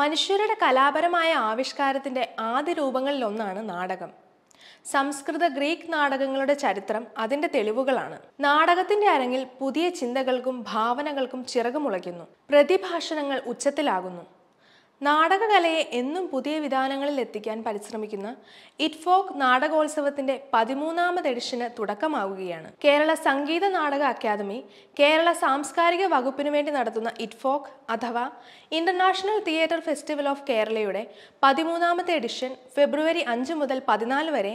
മനുഷ്യരുടെ കലാപരമായ ആവിഷ്കാരത്തിൻ്റെ ആദ്യ രൂപങ്ങളിലൊന്നാണ് നാടകം സംസ്കൃത ഗ്രീക്ക് നാടകങ്ങളുടെ ചരിത്രം അതിന്റെ തെളിവുകളാണ് നാടകത്തിന്റെ അരങ്ങിൽ പുതിയ ചിന്തകൾക്കും ഭാവനകൾക്കും ചിറകുമുളയ്ക്കുന്നു പ്രതിഭാഷണങ്ങൾ ഉച്ചത്തിലാകുന്നു നാടകകലയെ എന്നും പുതിയ വിധാനങ്ങളിൽ എത്തിക്കാൻ പരിശ്രമിക്കുന്ന ഇറ്റ്ഫോക്ക് നാടകോത്സവത്തിന്റെ പതിമൂന്നാമത് എഡിഷന് തുടക്കമാവുകയാണ് കേരള സംഗീത നാടക അക്കാദമി കേരള സാംസ്കാരിക വകുപ്പിനു വേണ്ടി നടത്തുന്ന ഇറ്റ്ഫോക്ക് അഥവാ ഇന്റർനാഷണൽ തിയേറ്റർ ഫെസ്റ്റിവൽ ഓഫ് കേരളയുടെ പതിമൂന്നാമത്തെ എഡിഷൻ ഫെബ്രുവരി അഞ്ച് മുതൽ പതിനാല് വരെ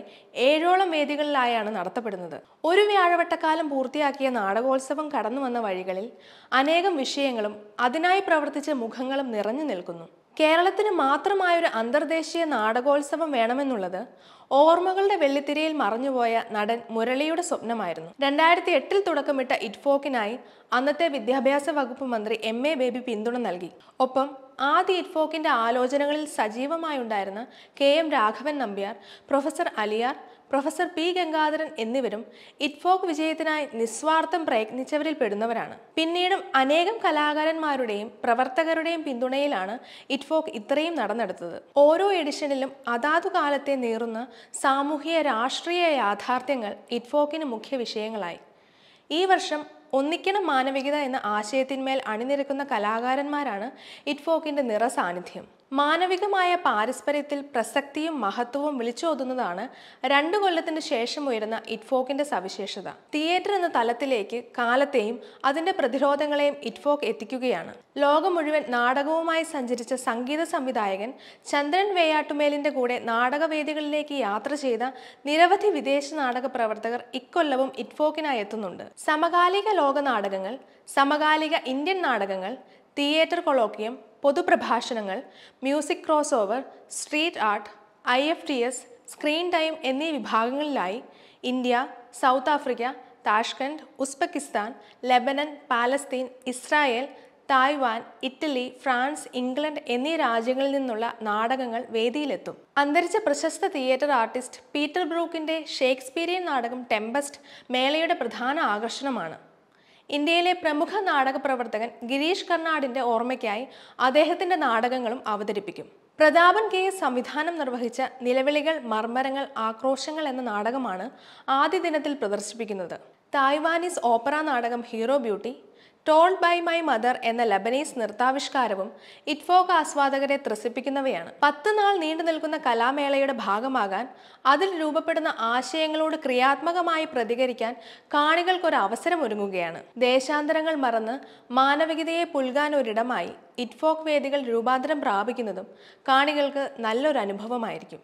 ഏഴോളം വേദികളിലായാണ് നടത്തപ്പെടുന്നത് ഒരു വ്യാഴവട്ടക്കാലം പൂർത്തിയാക്കിയ നാടകോത്സവം കടന്നു വന്ന വഴികളിൽ അനേകം വിഷയങ്ങളും അതിനായി പ്രവർത്തിച്ച മുഖങ്ങളും നിറഞ്ഞു നിൽക്കുന്നു കേരളത്തിന് മാത്രമായൊരു അന്തർദേശീയ നാടകോത്സവം വേണമെന്നുള്ളത് ഓർമ്മകളുടെ വെള്ളിത്തിരയിൽ മറഞ്ഞുപോയ നടൻ മുരളിയുടെ സ്വപ്നമായിരുന്നു രണ്ടായിരത്തി എട്ടിൽ തുടക്കമിട്ട ഇറ്റ്ഫോക്കിനായി അന്നത്തെ വിദ്യാഭ്യാസ വകുപ്പ് മന്ത്രി എം എ ബേബി പിന്തുണ നൽകി ഒപ്പം ആദ്യ ഇറ്റ്ഫോക്കിൻ്റെ ആലോചനകളിൽ സജീവമായുണ്ടായിരുന്ന K M Raghavan Nambiar professor Aliyar professor P Gangadharan എന്നിവരും ഇറ്റ്ഫോക്ക് വിജയത്തിനായി നിസ്വാർത്ഥം പ്രയത്നിച്ചവരിൽ പെടുന്നവരാണ് പിന്നീടും അനേകം കലാകാരന്മാരുടെയും പ്രവർത്തകരുടെയും പിന്തുണയിലാണ് ഇറ്റ്ഫോക്ക് ഇത്രയും നടന്നെടുത്തത് ഓരോ എഡിഷനിലും അതാതു കാലത്തെ നീറുന്ന സാമൂഹിക രാഷ്ട്രീയ യാഥാർത്ഥ്യങ്ങൾ ഇറ്റ്ഫോക്കിന് മുഖ്യ വിഷയങ്ങളായി ഈ വർഷം ഒന്നിക്കണം മാനവികത എന്ന ആശയത്തിന്മേൽ അണിനിരക്കുന്ന കലാകാരന്മാരാണ് ഇറ്റ്ഫോക്കിൻ്റെ നിറസാന്നിധ്യം മാനവികമായ പാരസ്പര്യത്തിൽ പ്രസക്തിയും മഹത്വവും വിളിച്ചോതുന്നതാണ് രണ്ടു കൊല്ലത്തിന് ശേഷം ഉയരുന്ന ഇറ്റ്ഫോക്കിന്റെ സവിശേഷത തിയേറ്റർ എന്ന തലത്തിലേക്ക് കാലത്തെയും അതിന്റെ പ്രതിരോധങ്ങളെയും ഇറ്റ്ഫോക്ക് എത്തിക്കുകയാണ് ലോകം മുഴുവൻ നാടകവുമായി സഞ്ചരിച്ച സംഗീത സംവിധായകൻ ചന്ദ്രൻ വേയാട്ടുമേലിന്റെ കൂടെ നാടകവേദികളിലേക്ക് യാത്ര ചെയ്ത നിരവധി വിദേശ നാടക പ്രവർത്തകർ ഇക്കൊല്ലവും ഇറ്റ്ഫോക്കിനായി എത്തുന്നുണ്ട് സമകാലിക ലോക നാടകങ്ങൾ സമകാലിക ഇന്ത്യൻ നാടകങ്ങൾ തിയേറ്റർ കൊളോക്കിയം പൊതുപ്രഭാഷണങ്ങൾ music crossover street art I F T S screen time എന്നീ വിഭാഗങ്ങളിലായി India South Africa Tashkent Uzbekistan Lebanon Palestine Israel Taiwan Italy France England എന്നീ രാജ്യങ്ങളിൽ നിന്നുള്ള നാടകങ്ങൾ വേദിയിലെത്തും അന്തരിച്ച പ്രശസ്ത തിയേറ്റർ ആർട്ടിസ്റ്റ് പീറ്റർ ബ്രൂക്കിന്റെ ഷേക്സ്പീരിയൻ നാടകം ടെമ്പസ്റ്റ് മേളയുടെ പ്രധാന ആകർഷണമാണ് ഇന്ത്യയിലെ പ്രമുഖ നാടക പ്രവർത്തകൻ ഗിരീഷ് കർണാടിന്റെ ഓർമ്മയ്ക്കായി അദ്ദേഹത്തിന്റെ നാടകങ്ങളും അവതരിപ്പിക്കും പ്രതാപൻ കെ സംവിധാനം നിർവഹിച്ച നിലവിളികൾ മർമ്മരങ്ങൾ ആക്രോശങ്ങൾ എന്ന നാടകമാണ് ആദ്യ ദിനത്തിൽ പ്രദർശിപ്പിക്കുന്നത് തായ്വാനീസ് ഓപ്പറ നാടകം hero beauty told by my mother എന്ന ലബനീസ് നൃത്താവിഷ്കാരവും ഇറ്റ്ഫോക ആസ്വാദകരെ ത്രസിപ്പിക്കുന്നവയാണ് പത്ത് നാൾ നീണ്ടു നിൽക്കുന്ന കലാമേളയുടെ ഭാഗമാകാൻ അതിൽ രൂപപ്പെടുന്ന ആശയങ്ങളോട് ക്രിയാത്മകമായി പ്രതികരിക്കാൻ കാണികൾക്കൊരു അവസരം ഒരുങ്ങുകയാണ് ദേശാന്തരങ്ങൾ മറന്ന് മാനവികതയെ പുൽകാൻ ഒരിടമായി ഇറ്റ്ഫോക്ക് വേദികൾ രൂപാന്തരം പ്രാപിക്കുന്നതും കാണികൾക്ക് നല്ലൊരു അനുഭവമായിരിക്കും